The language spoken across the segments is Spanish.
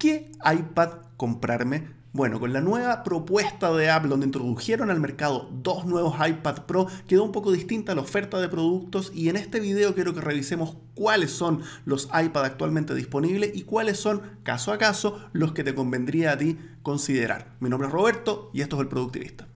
¿Qué iPad comprarme? Bueno, con la nueva propuesta de Apple donde introdujeron al mercado dos nuevos iPad Pro, quedó un poco distinta la oferta de productos y en este video quiero que revisemos cuáles son los iPad actualmente disponibles y cuáles son, caso a caso, los que te convendría a ti considerar. Mi nombre es Roberto y esto es El Productivista.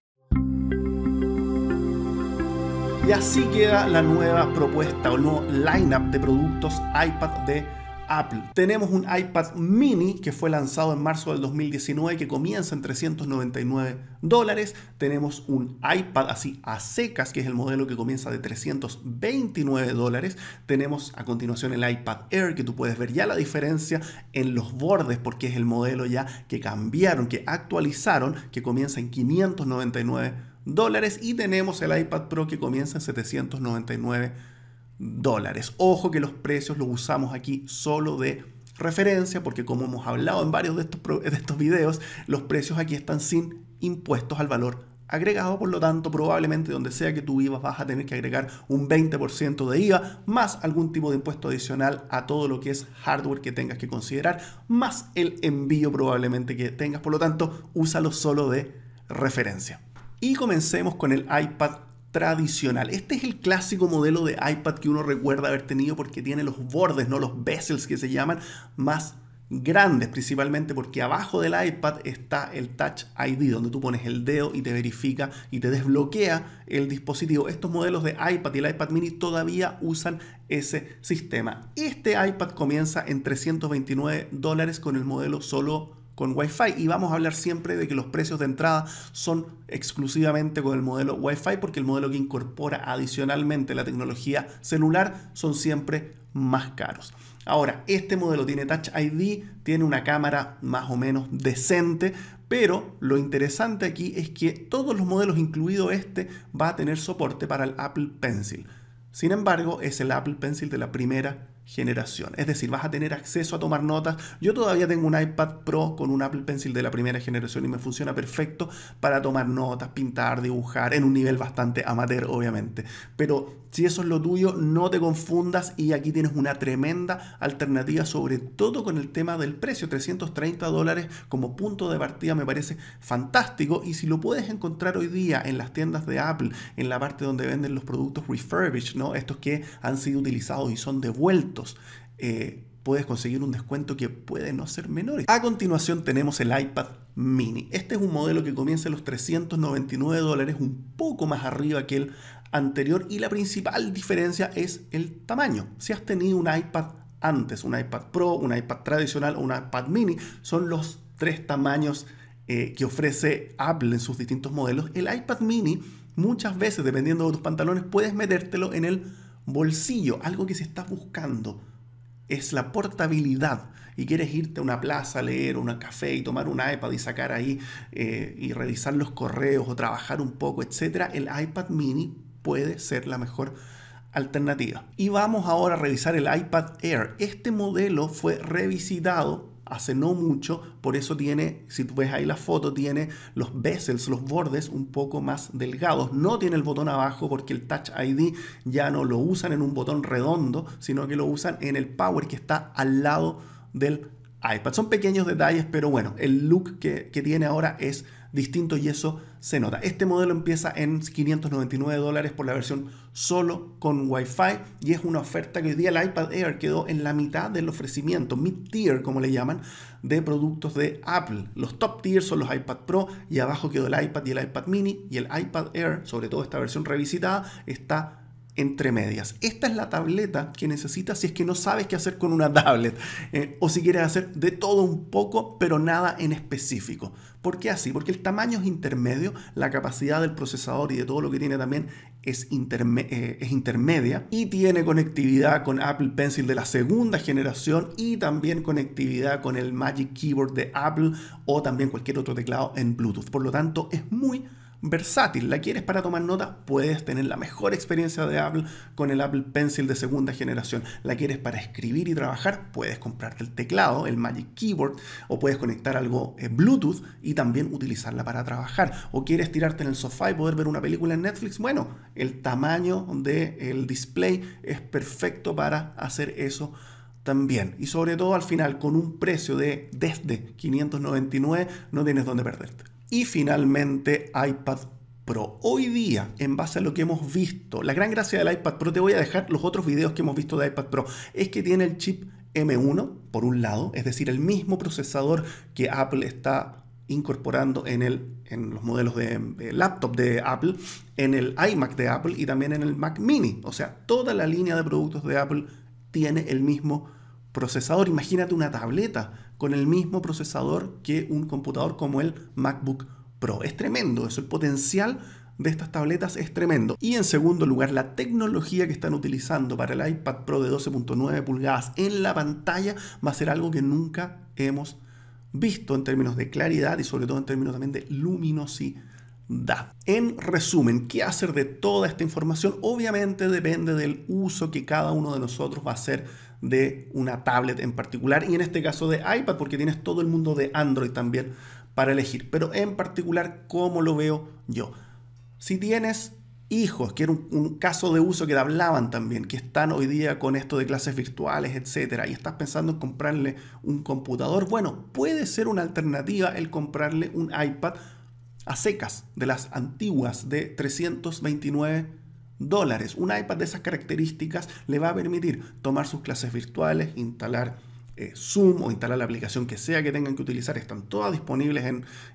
Y así queda la nueva propuesta o nuevo lineup de productos iPad de Apple. Tenemos un iPad mini que fue lanzado en marzo del 2019 que comienza en 399 dólares. Tenemos un iPad así a secas que es el modelo que comienza de 329 dólares. Tenemos a continuación el iPad Air que tú puedes ver ya la diferencia en los bordes porque es el modelo ya que cambiaron, que actualizaron, que comienza en 599 dólares. Y tenemos el iPad Pro que comienza en 799 dólares. Ojo que los precios los usamos aquí solo de referencia porque como hemos hablado en varios de estos, de estos videos, los precios aquí están sin impuestos al valor agregado, por lo tanto probablemente donde sea que tú vivas vas a tener que agregar un 20% de IVA, más algún tipo de impuesto adicional a todo lo que es hardware que tengas que considerar, más el envío probablemente que tengas, por lo tanto úsalo solo de referencia. Y comencemos con el iPad tradicional. Este es el clásico modelo de iPad que uno recuerda haber tenido porque tiene los bordes, no los bezels que se llaman, más grandes, principalmente porque abajo del iPad está el Touch ID, donde tú pones el dedo y te verifica y te desbloquea el dispositivo. Estos modelos de iPad y el iPad mini todavía usan ese sistema. Este iPad comienza en 329 dólares con el modelo solo con Wi-Fi. Y vamos a hablar siempre de que los precios de entrada son exclusivamente con el modelo Wi-Fi, porque el modelo que incorpora adicionalmente la tecnología celular son siempre más caros. Ahora, este modelo tiene Touch ID, tiene una cámara más o menos decente, pero lo interesante aquí es que todos los modelos, incluido este, va a tener soporte para el Apple Pencil. Sin embargo, es el Apple Pencil de la primera generación. Es decir, vas a tener acceso a tomar notas. Yo todavía tengo un iPad Pro con un Apple Pencil de la primera generación y me funciona perfecto para tomar notas, pintar, dibujar, en un nivel bastante amateur, obviamente. Pero si eso es lo tuyo, no te confundas y aquí tienes una tremenda alternativa, sobre todo con el tema del precio. 330 dólares como punto de partida me parece fantástico y si lo puedes encontrar hoy día en las tiendas de Apple, en la parte donde venden los productos refurbished, ¿no? estos que han sido utilizados y son de vuelta eh, puedes conseguir un descuento que puede no ser menor. A continuación tenemos el iPad mini. Este es un modelo que comienza en los 399 dólares, un poco más arriba que el anterior y la principal diferencia es el tamaño. Si has tenido un iPad antes, un iPad Pro, un iPad tradicional o un iPad mini, son los tres tamaños eh, que ofrece Apple en sus distintos modelos. El iPad mini muchas veces, dependiendo de tus pantalones, puedes metértelo en el Bolsillo, algo que se está buscando, es la portabilidad. Y quieres irte a una plaza a leer, un café y tomar un iPad y sacar ahí eh, y revisar los correos o trabajar un poco, etcétera, el iPad mini puede ser la mejor alternativa. Y vamos ahora a revisar el iPad Air. Este modelo fue revisitado hace no mucho, por eso tiene, si tú ves ahí la foto, tiene los bezels, los bordes un poco más delgados. No tiene el botón abajo porque el Touch ID ya no lo usan en un botón redondo, sino que lo usan en el Power que está al lado del iPad. Son pequeños detalles, pero bueno, el look que, que tiene ahora es distinto y eso se nota. Este modelo empieza en 599 dólares por la versión solo con Wi-Fi y es una oferta que hoy día el iPad Air quedó en la mitad del ofrecimiento, mid-tier como le llaman, de productos de Apple. Los top tier son los iPad Pro y abajo quedó el iPad y el iPad mini y el iPad Air, sobre todo esta versión revisitada, está entre medias. Esta es la tableta que necesitas si es que no sabes qué hacer con una tablet eh, o si quieres hacer de todo un poco pero nada en específico. ¿Por qué así? Porque el tamaño es intermedio, la capacidad del procesador y de todo lo que tiene también es, eh, es intermedia y tiene conectividad con Apple Pencil de la segunda generación y también conectividad con el Magic Keyboard de Apple o también cualquier otro teclado en Bluetooth. Por lo tanto, es muy versátil. ¿La quieres para tomar nota? Puedes tener la mejor experiencia de Apple con el Apple Pencil de segunda generación. ¿La quieres para escribir y trabajar? Puedes comprarte el teclado, el Magic Keyboard, o puedes conectar algo en Bluetooth y también utilizarla para trabajar. ¿O quieres tirarte en el sofá y poder ver una película en Netflix? Bueno, el tamaño del el display es perfecto para hacer eso también. Y sobre todo al final, con un precio de desde 599, no tienes dónde perderte. Y finalmente iPad Pro. Hoy día, en base a lo que hemos visto, la gran gracia del iPad Pro, te voy a dejar los otros videos que hemos visto de iPad Pro, es que tiene el chip M1, por un lado, es decir, el mismo procesador que Apple está incorporando en, el, en los modelos de, de laptop de Apple, en el iMac de Apple y también en el Mac mini. O sea, toda la línea de productos de Apple tiene el mismo procesador. Imagínate una tableta con el mismo procesador que un computador como el MacBook Pro. Es tremendo eso, el potencial de estas tabletas es tremendo. Y en segundo lugar, la tecnología que están utilizando para el iPad Pro de 12.9 pulgadas en la pantalla va a ser algo que nunca hemos visto en términos de claridad y sobre todo en términos también de luminosidad en resumen, ¿qué hacer de toda esta información? Obviamente depende del uso que cada uno de nosotros va a hacer de una tablet en particular y en este caso de iPad porque tienes todo el mundo de Android también para elegir, pero en particular cómo lo veo yo. Si tienes hijos, que era un, caso de uso que hablaban también, que están hoy día con esto de clases virtuales, etcétera, y estás pensando en comprarle un computador, bueno, puede ser una alternativa el comprarle un iPad a secas de las antiguas de 329 dólares. Un iPad de esas características le va a permitir tomar sus clases virtuales, instalar eh, Zoom o instalar la aplicación que sea que tengan que utilizar. Están todas disponibles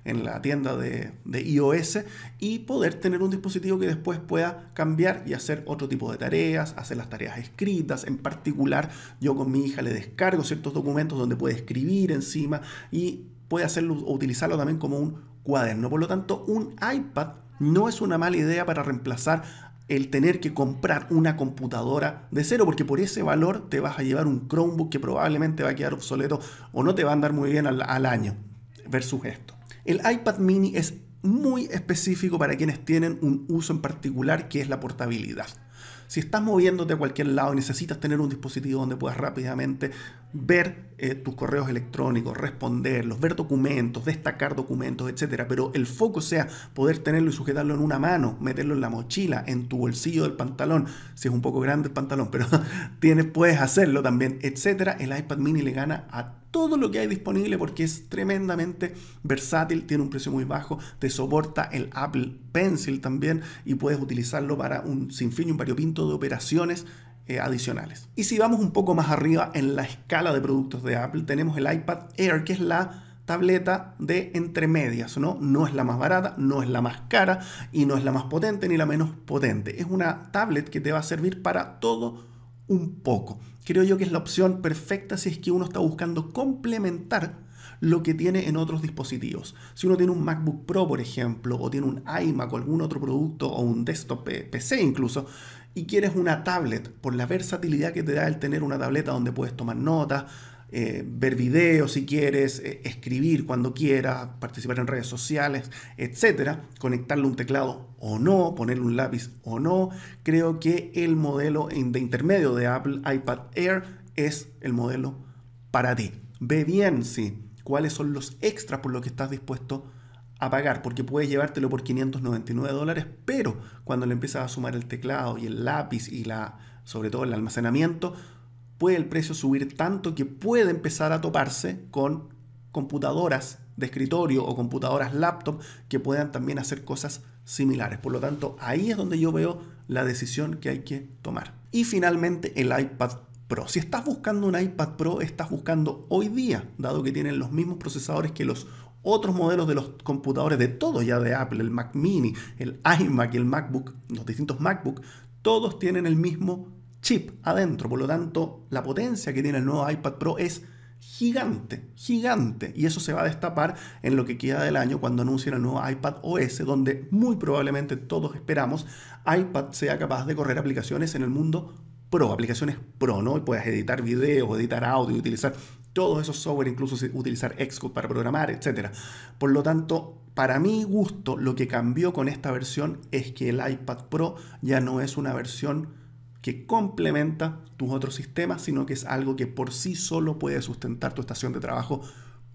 en, la tienda de, de, iOS y poder tener un dispositivo que después pueda cambiar y hacer otro tipo de tareas, hacer las tareas escritas. En particular, yo con mi hija le descargo ciertos documentos donde puede escribir encima y puede hacerlo o utilizarlo también como un cuaderno. Por lo tanto, un iPad no es una mala idea para reemplazar el tener que comprar una computadora de cero, porque por ese valor te vas a llevar un Chromebook que probablemente va a quedar obsoleto o no te va a andar muy bien al, al año, versus esto. El iPad mini es muy específico para quienes tienen un uso en particular que es la portabilidad si estás moviéndote a cualquier lado y necesitas tener un dispositivo donde puedas rápidamente ver eh, tus correos electrónicos, responderlos, ver documentos, destacar documentos, etcétera, pero el foco sea poder tenerlo y sujetarlo en una mano, meterlo en la mochila, en tu bolsillo del pantalón, si es un poco grande el pantalón, pero tienes, puedes hacerlo también, etcétera. El iPad mini le gana a todo lo que hay disponible porque es tremendamente versátil, tiene un precio muy bajo, te soporta el Apple Pencil también y puedes utilizarlo para un sinfín y un variopinto de operaciones eh, adicionales. Y si vamos un poco más arriba en la escala de productos de Apple, tenemos el iPad Air, que es la tableta de entre medias, ¿no? No es la más barata, no es la más cara y no es la más potente ni la menos potente. Es una tablet que te va a servir para todo un poco. Creo yo que es la opción perfecta si es que uno está buscando complementar lo que tiene en otros dispositivos. Si uno tiene un MacBook Pro, por ejemplo, o tiene un iMac o algún otro producto o un desktop eh, PC incluso, y quieres una tablet por la versatilidad que te da el tener una tableta donde puedes tomar notas, eh, ver videos si quieres, eh, escribir cuando quieras, participar en redes sociales, etcétera, conectarle un teclado o no, ponerle un lápiz o no. Creo que el modelo de intermedio de Apple iPad Air es el modelo para ti. Ve bien, si cuáles son los extras por los que estás dispuesto a pagar, porque puedes llevártelo por 599 dólares, pero cuando le empiezas a sumar el teclado y el lápiz y la, sobre todo el almacenamiento, puede el precio subir tanto que puede empezar a toparse con computadoras de escritorio o computadoras laptop que puedan también hacer cosas similares. Por lo tanto, ahí es donde yo veo la decisión que hay que tomar. Y finalmente el iPad Pro. Si estás buscando un iPad Pro, estás buscando hoy día, dado que tienen los mismos procesadores que los otros modelos de los computadores de todos ya de Apple, el Mac Mini, el iMac y el MacBook, los distintos MacBook, todos tienen el mismo chip adentro. Por lo tanto, la potencia que tiene el nuevo iPad Pro es gigante, gigante. Y eso se va a destapar en lo que queda del año cuando anuncien el nuevo iPad OS, donde muy probablemente todos esperamos iPad sea capaz de correr aplicaciones en el mundo Pro, aplicaciones Pro, ¿no? Y puedas editar video, editar audio, utilizar todos esos software, incluso utilizar Xcode para programar, etc. Por lo tanto, para mi gusto, lo que cambió con esta versión es que el iPad Pro ya no es una versión que complementa tus otros sistemas, sino que es algo que por sí solo puede sustentar tu estación de trabajo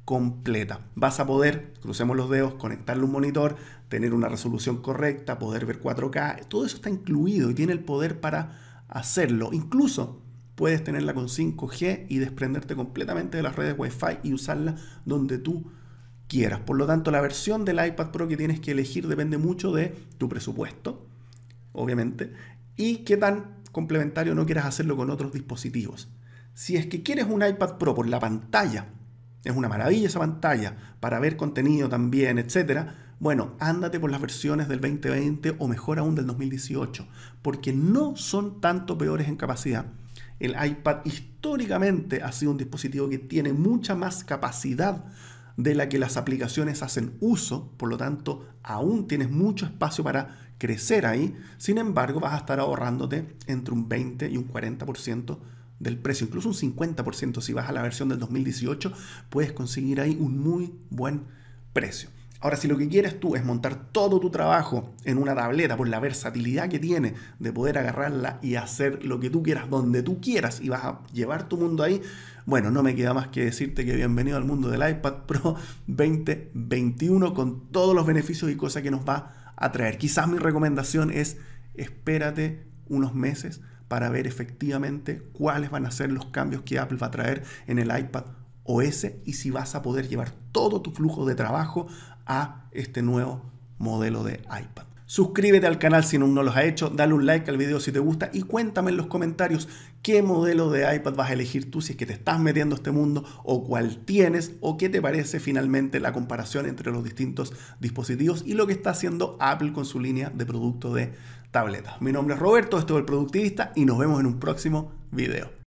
completa. Vas a poder, crucemos los dedos, conectarle un monitor, tener una resolución correcta, poder ver 4K, todo eso está incluido y tiene el poder para hacerlo. Incluso puedes tenerla con 5G y desprenderte completamente de las redes Wi-Fi y usarla donde tú quieras. Por lo tanto, la versión del iPad Pro que tienes que elegir depende mucho de tu presupuesto, obviamente, y qué tan complementario no quieras hacerlo con otros dispositivos. Si es que quieres un iPad Pro por la pantalla, es una maravilla esa pantalla para ver contenido también, etcétera. Bueno, ándate por las versiones del 2020 o mejor aún del 2018, porque no son tanto peores en capacidad el iPad históricamente ha sido un dispositivo que tiene mucha más capacidad de la que las aplicaciones hacen uso, por lo tanto aún tienes mucho espacio para crecer ahí, sin embargo vas a estar ahorrándote entre un 20 y un 40% del precio, incluso un 50% si vas a la versión del 2018, puedes conseguir ahí un muy buen precio. Ahora, si lo que quieres tú es montar todo tu trabajo en una tableta por la versatilidad que tiene de poder agarrarla y hacer lo que tú quieras donde tú quieras y vas a llevar tu mundo ahí, bueno, no me queda más que decirte que bienvenido al mundo del iPad Pro 2021 con todos los beneficios y cosas que nos va a traer. Quizás mi recomendación es espérate unos meses para ver efectivamente cuáles van a ser los cambios que Apple va a traer en el iPad OS y si vas a poder llevar todo tu flujo de trabajo a este nuevo modelo de iPad. Suscríbete al canal si aún no lo has hecho, dale un like al video si te gusta y cuéntame en los comentarios qué modelo de iPad vas a elegir tú si es que te estás metiendo a este mundo o cuál tienes o qué te parece finalmente la comparación entre los distintos dispositivos y lo que está haciendo Apple con su línea de producto de tabletas. Mi nombre es Roberto, esto es El Productivista y nos vemos en un próximo video.